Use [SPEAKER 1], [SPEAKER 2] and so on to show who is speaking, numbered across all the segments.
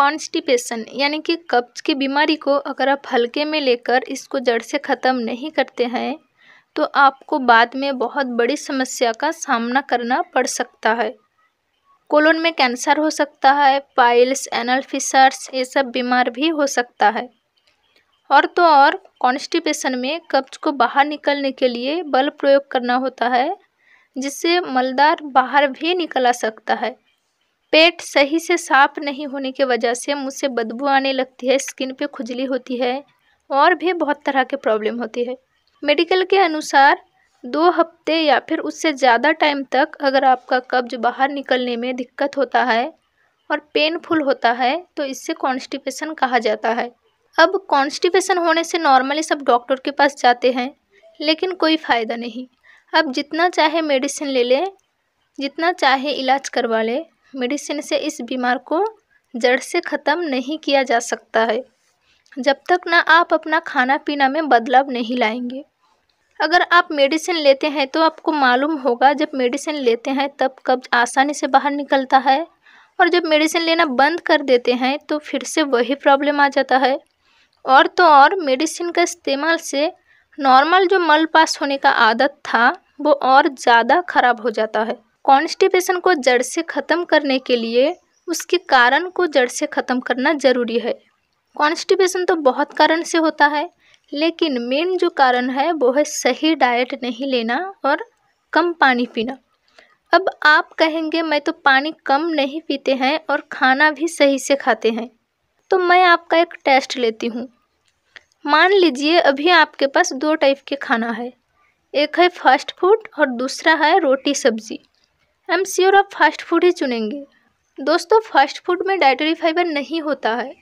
[SPEAKER 1] constipation यानी कि कब्ज की बीमारी को अगर आप हल्के में लेकर इसको जड़ से ख़त्म नहीं करते हैं तो आपको बाद में बहुत बड़ी समस्या का सामना करना पड़ सकता है कोलोन में कैंसर हो सकता है पाइल्स एनल्फिसर्स ये सब बीमार भी हो सकता है और तो और कॉन्स्टिपेशन में कब्ज को बाहर निकलने के लिए बल प्रयोग करना होता है जिससे मलदार बाहर भी निकल आ सकता है पेट सही से साफ नहीं होने की वजह से मुझसे से बदबू आने लगती है स्किन पे खुजली होती है और भी बहुत तरह के प्रॉब्लम होती है मेडिकल के अनुसार दो हफ्ते या फिर उससे ज़्यादा टाइम तक अगर आपका कब्ज बाहर निकलने में दिक्कत होता है और पेनफुल होता है तो इससे कॉन्स्टिपेशन कहा जाता है अब कॉन्स्टिपेशन होने से नॉर्मली सब डॉक्टर के पास जाते हैं लेकिन कोई फ़ायदा नहीं अब जितना चाहे मेडिसिन ले लें जितना चाहे इलाज करवा लें मेडिसिन से इस बीमार को जड़ से ख़त्म नहीं किया जा सकता है जब तक ना आप अपना खाना पीना में बदलाव नहीं लाएंगे अगर आप मेडिसिन लेते हैं तो आपको मालूम होगा जब मेडिसिन लेते हैं तब कब्ज आसानी से बाहर निकलता है और जब मेडिसिन लेना बंद कर देते हैं तो फिर से वही प्रॉब्लम आ जाता है और तो और मेडिसिन का इस्तेमाल से नॉर्मल जो मल पास होने का आदत था वो और ज़्यादा ख़राब हो जाता है कॉन्स्टिपेशन को जड़ से ख़त्म करने के लिए उसके कारण को जड़ से ख़त्म करना ज़रूरी है कॉन्स्टिपेशन तो बहुत कारण से होता है लेकिन मेन जो कारण है वो है सही डाइट नहीं लेना और कम पानी पीना अब आप कहेंगे मैं तो पानी कम नहीं पीते हैं और खाना भी सही से खाते हैं तो मैं आपका एक टेस्ट लेती हूँ मान लीजिए अभी आपके पास दो टाइप के खाना है एक है फास्ट फूड और दूसरा है रोटी सब्जी आई एम श्योर आप फास्ट फूड ही चुनेंगे दोस्तों फास्ट फूड में डाइटरी फाइबर नहीं होता है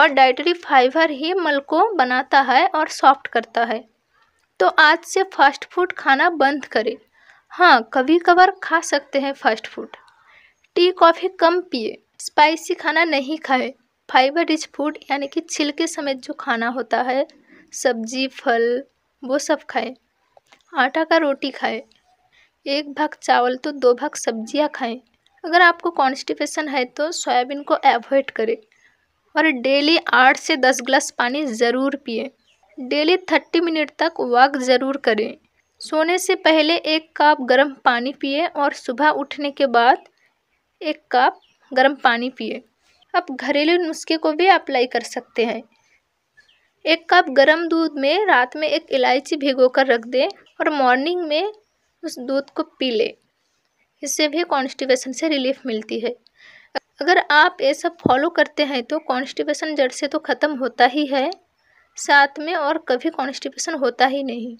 [SPEAKER 1] और डाइटरी फाइबर ही मल को बनाता है और सॉफ्ट करता है तो आज से फास्ट फूड खाना बंद करें हाँ कभी कभार खा सकते हैं फास्ट फूड टी कॉफ़ी कम पिए स्पाइसी खाना नहीं खाए फाइबर रिच फूड यानी कि छिलके समेत जो खाना होता है सब्जी फल वो सब खाएं आटा का रोटी खाए एक भाग चावल तो दो भाग सब्जियां खाएं अगर आपको कॉन्स्टिपेशन है तो सोयाबीन को एवॉइड करें और डेली आठ से दस ग्लास पानी ज़रूर पिए डेली थर्टी मिनट तक वॉक ज़रूर करें सोने से पहले एक कप गर्म पानी पिए और सुबह उठने के बाद एक कप गर्म पानी पिए आप घरेलू नुस्खे को भी अप्लाई कर सकते हैं एक कप गर्म दूध में रात में एक इलायची भिगोकर रख दें और मॉर्निंग में उस दूध को पी लें इससे भी कॉन्स्टिपेशन से रिलीफ मिलती है अगर आप ये सब फॉलो करते हैं तो कॉन्स्टिपेशन जड़ से तो ख़त्म होता ही है साथ में और कभी कॉन्स्टिपेशन होता ही नहीं